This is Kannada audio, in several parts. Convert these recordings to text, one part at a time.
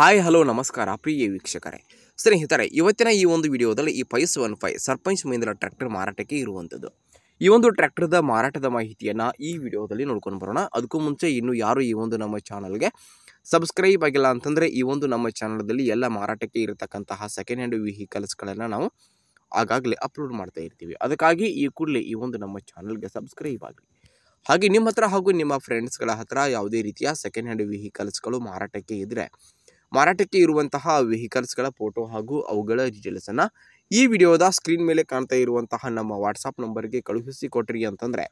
ಹಾಯ್ ಹಲೋ ನಮಸ್ಕಾರ ಪ್ರಿಯ ವೀಕ್ಷಕರೇ ಸ್ನೇಹಿತರೆ ಇವತ್ತಿನ ಈ ಒಂದು ವಿಡಿಯೋದಲ್ಲಿ ಈ five one five Sarpanch Mahindra tractor ಮಾರಾಟಕ್ಕೆ ಇರುವಂಥದ್ದು ಈ ಒಂದು ಟ್ರ್ಯಾಕ್ಟರ್ದ ಮಾರಾಟದ ಮಾಹಿತಿಯನ್ನು ಈ ವಿಡಿಯೋದಲ್ಲಿ ನೋಡ್ಕೊಂಡು ಬರೋಣ ಅದಕ್ಕೂ ಮುಂಚೆ ಇನ್ನು ಯಾರು ಈ ಒಂದು ನಮ್ಮ ಚಾನಲ್ಗೆ ಸಬ್ಸ್ಕ್ರೈಬ್ ಆಗಿಲ್ಲ ಅಂತಂದರೆ ಈ ಒಂದು ನಮ್ಮ ಚಾನಲ್ದಲ್ಲಿ ಎಲ್ಲ ಮಾರಾಟಕ್ಕೆ ಇರತಕ್ಕಂತಹ ಸೆಕೆಂಡ್ ಹ್ಯಾಂಡ್ ವೆಹಿಕಲ್ಸ್ಗಳನ್ನು ನಾವು ಆಗಾಗಲೇ ಅಪ್ಲೋಡ್ ಮಾಡ್ತಾ ಇರ್ತೀವಿ ಅದಕ್ಕಾಗಿ ಈ ಕೂಡಲೇ ಈ ಒಂದು ನಮ್ಮ ಚಾನಲ್ಗೆ ಸಬ್ಸ್ಕ್ರೈಬ್ ಆಗಲಿ ಹಾಗೆ ನಿಮ್ಮ ಹತ್ರ ಹಾಗೂ ನಿಮ್ಮ ಫ್ರೆಂಡ್ಸ್ಗಳ ಹತ್ರ ಯಾವುದೇ ರೀತಿಯ ಸೆಕೆಂಡ್ ಹ್ಯಾಂಡ್ ವೆಹಿಕಲ್ಸ್ಗಳು ಮಾರಾಟಕ್ಕೆ ಇದ್ದರೆ ಮಾರಾಟಕ್ಕೆ ಇರುವಂತಹ ವೆಹಿಕಲ್ಸ್ಗಳ ಫೋಟೋ ಹಾಗೂ ಅವುಗಳ ಡೀಟೇಲ್ಸನ್ನು ಈ ವಿಡಿಯೋದ ಸ್ಕ್ರೀನ್ ಮೇಲೆ ಕಾಣ್ತಾ ಇರುವಂತಹ ನಮ್ಮ ವಾಟ್ಸಪ್ ನಂಬರ್ಗೆ ಕಳುಹಿಸಿ ಕೊಟ್ರಿ ಅಂತಂದರೆ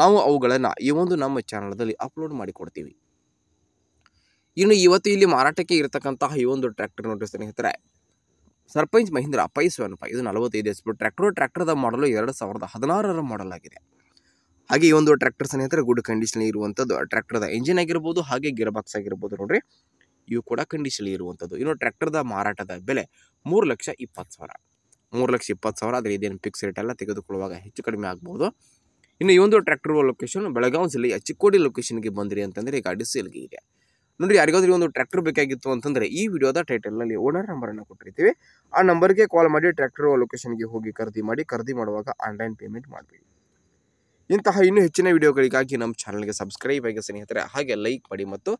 ನಾವು ಅವುಗಳನ್ನು ಈ ಒಂದು ನಮ್ಮ ಚಾನಲ್ದಲ್ಲಿ ಅಪ್ಲೋಡ್ ಮಾಡಿಕೊಡ್ತೀವಿ ಇನ್ನು ಇವತ್ತು ಇಲ್ಲಿ ಮಾರಾಟಕ್ಕೆ ಇರತಕ್ಕಂತಹ ಈ ಒಂದು ಟ್ರ್ಯಾಕ್ಟರ್ ನೋಡಿ ಸ್ನೇಹಿತರೆ Sarpanch Mahindra five seven five ಇದು ನಲವತ್ತೈದು ಎಸ್ ಟ್ರ್ಯಾಕ್ಟರ್ ಟ್ರ್ಯಾಕ್ಟರ್ದ ಮಾಡಲು ಎರಡು ಸಾವಿರದ ಹದಿನಾರರ ಮಾಡಲ್ ಆಗಿದೆ ಹಾಗೆ ಈ ಒಂದು ಟ್ರ್ಯಾಕ್ಟರ್ ಸ್ನೇಹಿತರೆ ಗುಡ್ ಕಂಡೀಷನ್ ಇರುವಂಥದ್ದು ಟ್ರ್ಯಾಕ್ಟರ್ದ ಇಂಜಿನ್ ಆಗಿರ್ಬೋದು ಹಾಗೆ ಗೇರ್ ಬಾಕ್ಸ್ ಆಗಿರ್ಬೋದು ನೋಡಿರಿ ಇವು ಕೂಡ ಕಂಡೀಷನ್ ಇರುವಂಥದ್ದು ಇನ್ನು ಟ್ರ್ಯಾಕ್ಟರ್ದ ಮಾರಾಟದ ಬೆಲೆ ಮೂರು ಲಕ್ಷ ಇಪ್ಪತ್ತು ಸಾವಿರ ಮೂರು ಲಕ್ಷ ಇಪ್ಪತ್ತು ಸಾವಿರ ಆದರೆ ಇದೇನು ಫಿಕ್ಸ್ ರೇಟ್ ಎಲ್ಲ ತೆಗೆದುಕೊಳ್ಳುವಾಗ ಹೆಚ್ಚು ಕಡಿಮೆ ಆಗ್ಬೋದು ಇನ್ನು ಈ ಒಂದು ಟ್ರ್ಯಾಕ್ಟರ್ ಲೊಕೇಶನ್ ಬೆಳಗಾವಿ ಜಿಲ್ಲೆಯ ಚಿಕ್ಕೋಡಿ ಲೊಕೇಶನ್ಗೆ ಬಂದ್ರಿ ಅಂತಂದರೆ ಈಗ ಸೇಲ್ಗೆ ಇದೆ ನೋಡಿ ಯಾರಿಗಾದ್ರೂ ಒಂದು ಟ್ರ್ಯಾಕ್ಟರ್ ಬೇಕಾಗಿತ್ತು ಅಂತಂದರೆ ಈ ವಿಡಿಯೋದ ಟೈಟಲ್ನಲ್ಲಿ ಓನರ್ ನಂಬರನ್ನು ಕೊಟ್ಟಿರ್ತೀವಿ ಆ ನಂಬರ್ಗೆ ಕಾಲ್ ಮಾಡಿ ಟ್ರ್ಯಾಕ್ಟರ್ ಲೊಕೇಶನ್ಗೆ ಹೋಗಿ ಖರೀದಿ ಮಾಡಿ ಖರೀದಿ ಮಾಡುವಾಗ ಆನ್ಲೈನ್ ಪೇಮೆಂಟ್ ಮಾಡಬೇಡಿ ಇಂತಹ ಇನ್ನೂ ಹೆಚ್ಚಿನ ವಿಡಿಯೋಗಳಿಗಾಗಿ ನಮ್ಮ ಚಾನಲ್ಗೆ ಸಬ್ಸ್ಕ್ರೈಬ್ ಆಗಿ ಸ್ನೇಹಿತರೆ ಹಾಗೆ ಲೈಕ್ ಮಾಡಿ ಮತ್ತು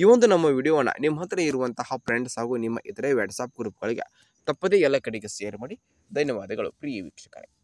ಈ ಒಂದು ನಮ್ಮ ವಿಡಿಯೋವನ್ನು ನಿಮ್ಮ ಹತ್ರ ಇರುವಂತಹ ಫ್ರೆಂಡ್ಸ್ ಹಾಗೂ ನಿಮ್ಮ ಇತರೆ ವಾಟ್ಸಪ್ ಗ್ರೂಪ್ಗಳಿಗೆ ತಪ್ಪದೇ ಎಲ್ಲ ಕಡೆಗೆ ಶೇರ್ ಮಾಡಿ ಧನ್ಯವಾದಗಳು ಪ್ರಿಯ ವೀಕ್ಷಕರೇ